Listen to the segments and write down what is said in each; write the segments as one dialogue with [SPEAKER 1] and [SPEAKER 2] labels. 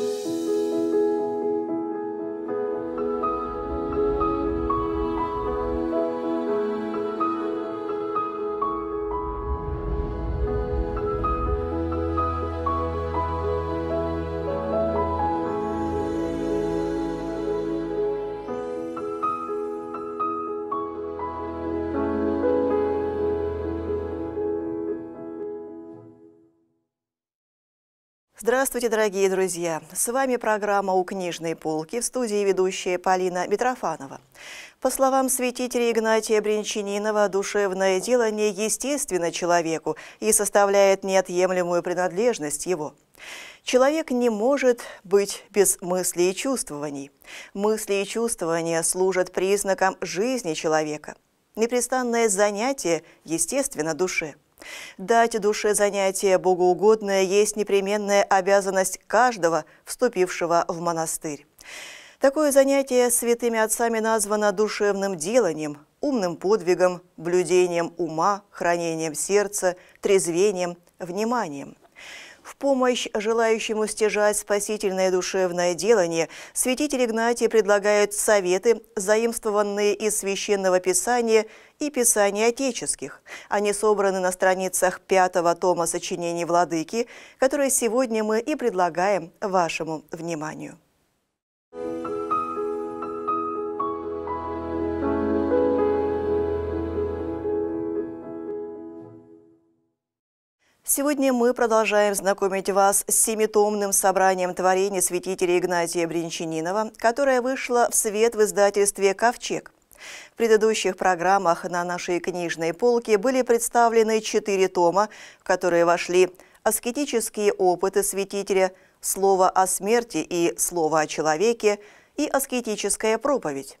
[SPEAKER 1] Thank you. Здравствуйте, дорогие друзья! С вами программа «У книжной полки» в студии ведущая Полина Митрофанова. По словам святителя Игнатия Бринчанинова, душевное дело неестественно человеку и составляет неотъемлемую принадлежность его. Человек не может быть без мыслей и чувствований. Мысли и чувствования служат признаком жизни человека. Непрестанное занятие, естественно, душе – Дать душе занятие богоугодное есть непременная обязанность каждого, вступившего в монастырь. Такое занятие святыми отцами названо душевным деланием, умным подвигом, блюдением ума, хранением сердца, трезвением, вниманием – помощь желающему стяжать спасительное душевное делание, святитель Игнатий предлагает советы, заимствованные из Священного Писания и Писания Отеческих. Они собраны на страницах пятого тома сочинений «Владыки», которые сегодня мы и предлагаем вашему вниманию. Сегодня мы продолжаем знакомить вас с семитомным собранием творений святителя Игнатия Бринчанинова, которое вышло в свет в издательстве «Ковчег». В предыдущих программах на нашей книжной полке были представлены четыре тома, в которые вошли аскетические опыты святителя, слово о смерти и слово о человеке и аскетическая проповедь.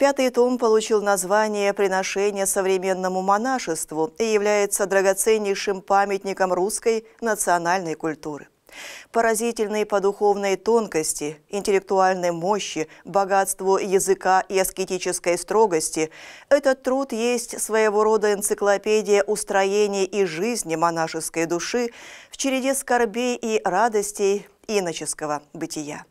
[SPEAKER 1] Пятый том получил название «Приношение современному монашеству» и является драгоценнейшим памятником русской национальной культуры. Поразительные по духовной тонкости, интеллектуальной мощи, богатству языка и аскетической строгости, этот труд есть своего рода энциклопедия устроения и жизни монашеской души в череде скорбей и радостей иноческого бытия.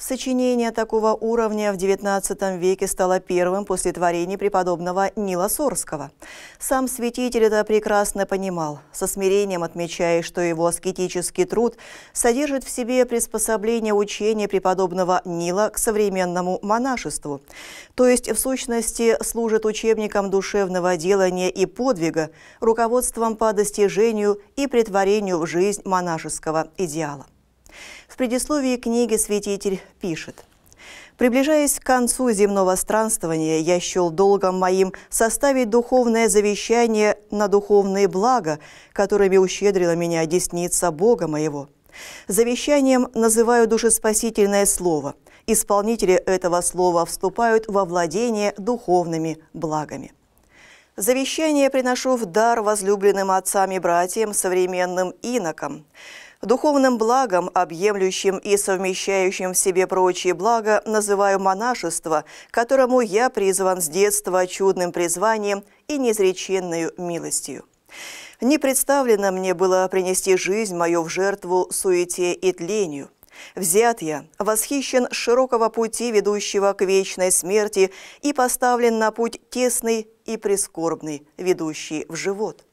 [SPEAKER 1] Сочинение такого уровня в XIX веке стало первым после творений преподобного Нила Сорского. Сам святитель это прекрасно понимал, со смирением отмечая, что его аскетический труд содержит в себе приспособление учения преподобного Нила к современному монашеству. То есть, в сущности, служит учебником душевного делания и подвига, руководством по достижению и притворению в жизнь монашеского идеала. В предисловии книги святитель пишет. Приближаясь к концу земного странствования, я счел долгом моим составить духовное завещание на духовные блага, которыми ущедрила меня десница Бога моего. Завещанием называю душеспасительное слово. Исполнители этого слова вступают во владение духовными благами. Завещание приношу в дар возлюбленным отцам и братьям, современным инокам. Духовным благом, объемлющим и совмещающим в себе прочие блага, называю монашество, которому я призван с детства чудным призванием и неизреченную милостью. Не представлено мне было принести жизнь мою в жертву суете и тлению. Взят я, восхищен широкого пути, ведущего к вечной смерти, и поставлен на путь тесный и прискорбный, ведущий в живот.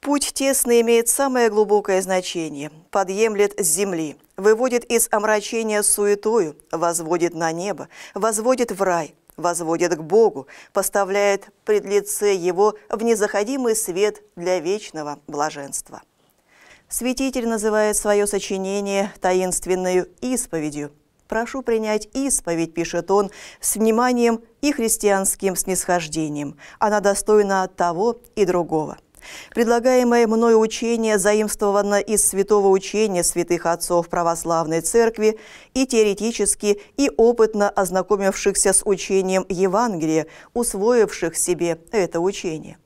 [SPEAKER 1] Путь тесный имеет самое глубокое значение, подъемлет с земли, выводит из омрачения суетою, возводит на небо, возводит в рай, возводит к Богу, поставляет пред лице Его в незаходимый свет для вечного блаженства. Святитель называет свое сочинение таинственной исповедью. «Прошу принять исповедь», – пишет он, – «с вниманием и христианским снисхождением. Она достойна того и другого». Предлагаемое мною учение заимствовано из святого учения святых отцов православной церкви и теоретически, и опытно ознакомившихся с учением Евангелия, усвоивших себе это учение.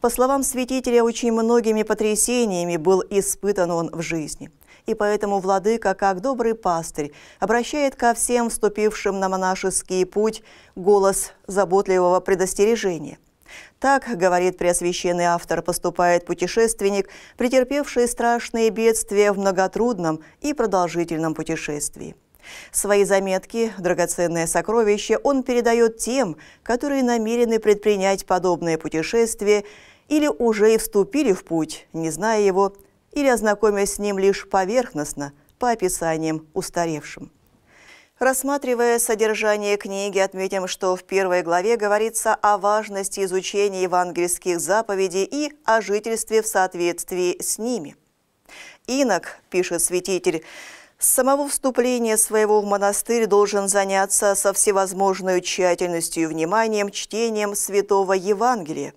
[SPEAKER 1] По словам святителя, очень многими потрясениями был испытан он в жизни. И поэтому владыка, как добрый пастырь, обращает ко всем вступившим на монашеский путь голос заботливого предостережения – так, говорит преосвященный автор, поступает путешественник, претерпевший страшные бедствия в многотрудном и продолжительном путешествии. Свои заметки, драгоценное сокровище, он передает тем, которые намерены предпринять подобное путешествие или уже и вступили в путь, не зная его, или ознакомясь с ним лишь поверхностно, по описаниям устаревшим. Рассматривая содержание книги, отметим, что в первой главе говорится о важности изучения евангельских заповедей и о жительстве в соответствии с ними. «Инок», – пишет святитель, – «с самого вступления своего в монастырь должен заняться со всевозможной тщательностью и вниманием чтением Святого Евангелия,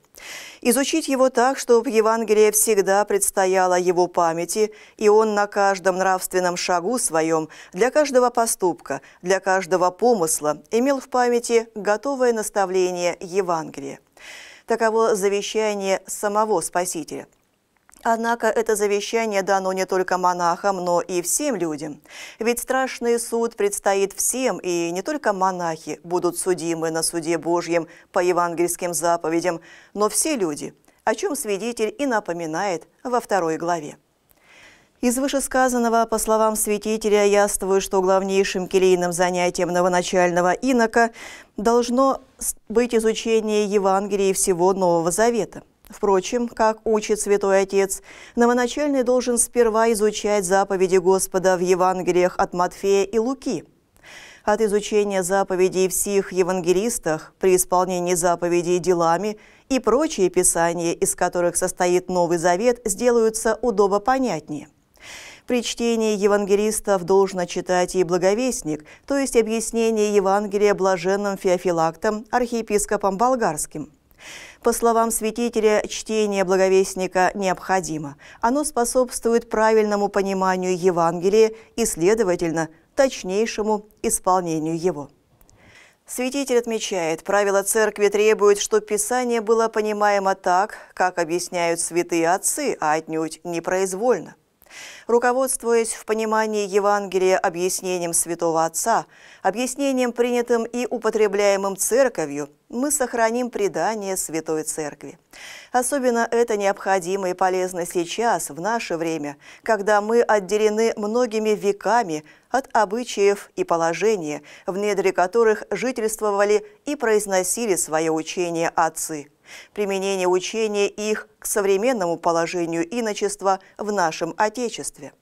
[SPEAKER 1] Изучить его так, чтобы Евангелие всегда предстояло его памяти, и он на каждом нравственном шагу своем, для каждого поступка, для каждого помысла имел в памяти готовое наставление Евангелия. Таково завещание самого Спасителя – Однако это завещание дано не только монахам, но и всем людям. Ведь страшный суд предстоит всем, и не только монахи будут судимы на суде Божьем по евангельским заповедям, но все люди, о чем свидетель и напоминает во второй главе. Из вышесказанного, по словам святителя, яствую, что главнейшим келейным занятием новоначального инока должно быть изучение Евангелия и всего Нового Завета – Впрочем, как учит Святой Отец, новоначальный должен сперва изучать заповеди Господа в Евангелиях от Матфея и Луки. От изучения заповедей всех евангелистах при исполнении заповедей делами и прочие писания, из которых состоит Новый Завет, сделаются удобо понятнее. При чтении евангелистов должно читать и благовестник, то есть объяснение Евангелия блаженным Феофилактом, архиепископом болгарским – по словам святителя, чтение благовестника необходимо. Оно способствует правильному пониманию Евангелия и, следовательно, точнейшему исполнению его. Святитель отмечает, правила церкви требуют, чтобы Писание было понимаемо так, как объясняют святые отцы, а отнюдь непроизвольно. Руководствуясь в понимании Евангелия объяснением Святого Отца, объяснением, принятым и употребляемым Церковью, мы сохраним предание Святой Церкви. Особенно это необходимо и полезно сейчас, в наше время, когда мы отделены многими веками от обычаев и положения, в недре которых жительствовали и произносили свое учение отцы – применение учения их к современному положению иночества в нашем Отечестве.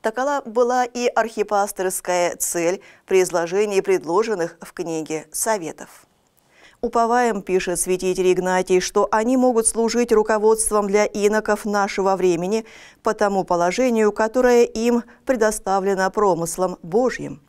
[SPEAKER 1] Такова была и архипастерская цель при изложении предложенных в книге советов. Уповаем, пишет святитель Игнатий, что они могут служить руководством для иноков нашего времени по тому положению, которое им предоставлено промыслом Божьим –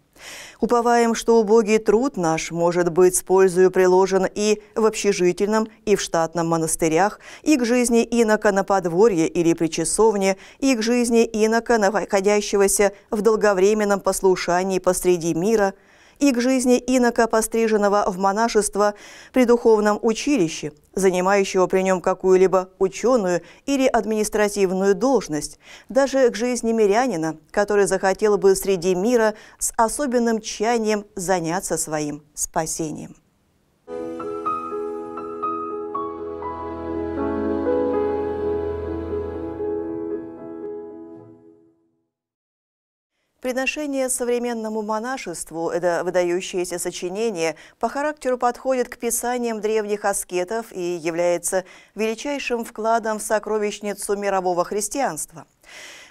[SPEAKER 1] Уповаем, что убогий труд наш может быть с пользою приложен и в общежительном, и в штатном монастырях, и к жизни инока на подворье или при часовне, и к жизни инока, находящегося в долговременном послушании посреди мира – и к жизни инока, постриженного в монашество при духовном училище, занимающего при нем какую-либо ученую или административную должность, даже к жизни мирянина, который захотел бы среди мира с особенным чаянием заняться своим спасением. Приношение современному монашеству, это выдающееся сочинение, по характеру подходит к писаниям древних аскетов и является величайшим вкладом в сокровищницу мирового христианства.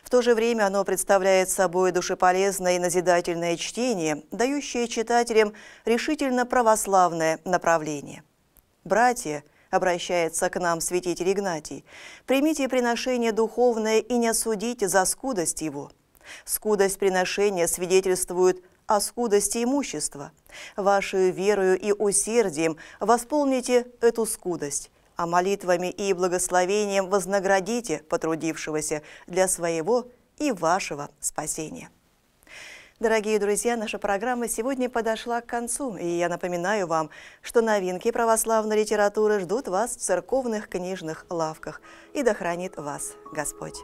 [SPEAKER 1] В то же время оно представляет собой душеполезное и назидательное чтение, дающее читателям решительно православное направление. «Братья», — обращается к нам святитель Игнатий, — «примите приношение духовное и не осудите за скудость его». Скудость приношения свидетельствует о скудости имущества. Вашей верою и усердием восполните эту скудость, а молитвами и благословением вознаградите потрудившегося для своего и вашего спасения. Дорогие друзья, наша программа сегодня подошла к концу, и я напоминаю вам, что новинки православной литературы ждут вас в церковных книжных лавках. И да хранит вас Господь!